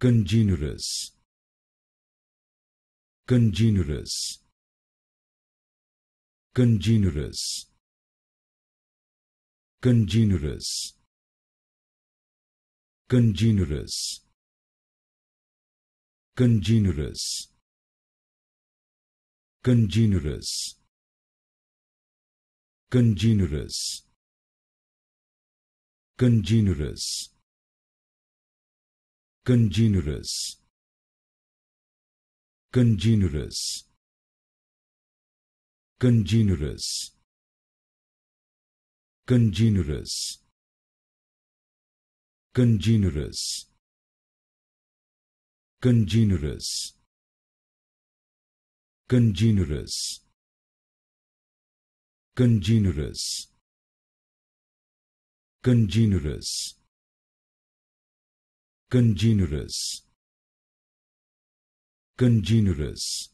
Congenerous. Congenerous. Congenerous. Congenerous. Congenerous. Congenerous. Congenerous. Congenerous. Congenerous Congenerous. Congenerous. Congenerous. Congenerous. Congenerous. Congenerous. Congenerous. Congenerous. Congenerous Congenerous. Congenerous.